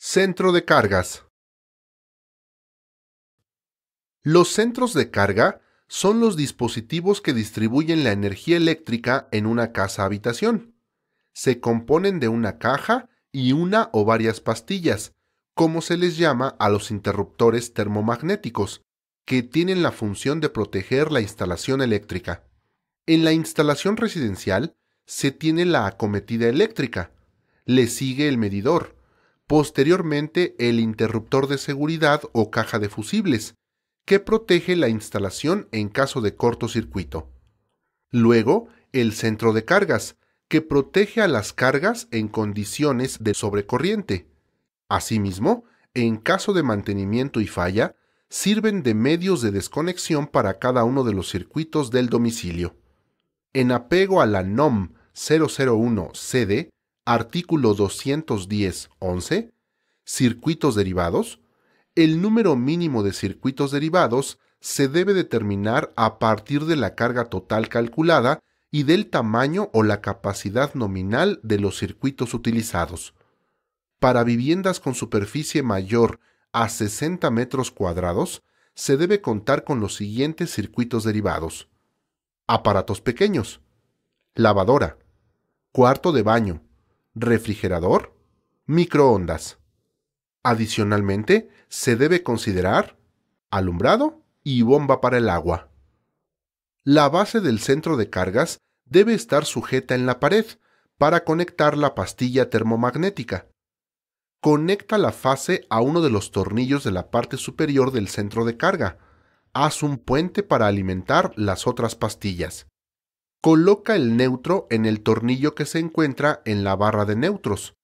Centro de cargas. Los centros de carga son los dispositivos que distribuyen la energía eléctrica en una casa-habitación. Se componen de una caja y una o varias pastillas, como se les llama a los interruptores termomagnéticos, que tienen la función de proteger la instalación eléctrica. En la instalación residencial se tiene la acometida eléctrica, le sigue el medidor, posteriormente el interruptor de seguridad o caja de fusibles, que protege la instalación en caso de cortocircuito. Luego, el centro de cargas, que protege a las cargas en condiciones de sobrecorriente. Asimismo, en caso de mantenimiento y falla, sirven de medios de desconexión para cada uno de los circuitos del domicilio. En apego a la NOM 001 CD, artículo 210.11, circuitos derivados, el número mínimo de circuitos derivados se debe determinar a partir de la carga total calculada y del tamaño o la capacidad nominal de los circuitos utilizados. Para viviendas con superficie mayor a 60 metros cuadrados, se debe contar con los siguientes circuitos derivados. Aparatos pequeños. Lavadora. Cuarto de baño refrigerador, microondas. Adicionalmente, se debe considerar alumbrado y bomba para el agua. La base del centro de cargas debe estar sujeta en la pared para conectar la pastilla termomagnética. Conecta la fase a uno de los tornillos de la parte superior del centro de carga. Haz un puente para alimentar las otras pastillas. Coloca el neutro en el tornillo que se encuentra en la barra de neutros.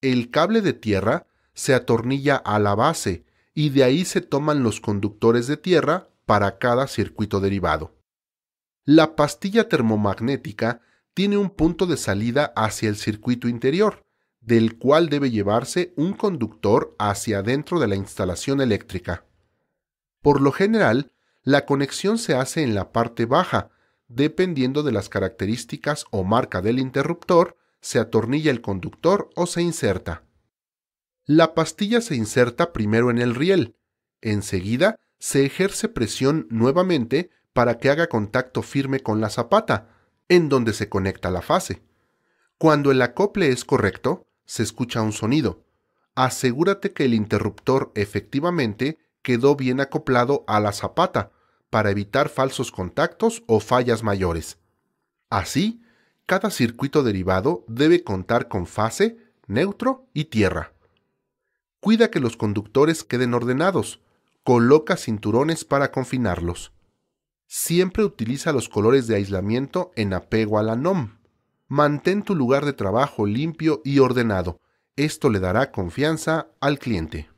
El cable de tierra se atornilla a la base y de ahí se toman los conductores de tierra para cada circuito derivado. La pastilla termomagnética tiene un punto de salida hacia el circuito interior, del cual debe llevarse un conductor hacia adentro de la instalación eléctrica. Por lo general, la conexión se hace en la parte baja, dependiendo de las características o marca del interruptor, se atornilla el conductor o se inserta. La pastilla se inserta primero en el riel, enseguida se ejerce presión nuevamente para que haga contacto firme con la zapata, en donde se conecta la fase. Cuando el acople es correcto, se escucha un sonido. Asegúrate que el interruptor efectivamente quedó bien acoplado a la zapata para evitar falsos contactos o fallas mayores. Así, cada circuito derivado debe contar con fase, neutro y tierra. Cuida que los conductores queden ordenados. Coloca cinturones para confinarlos. Siempre utiliza los colores de aislamiento en apego a la NOM. Mantén tu lugar de trabajo limpio y ordenado. Esto le dará confianza al cliente.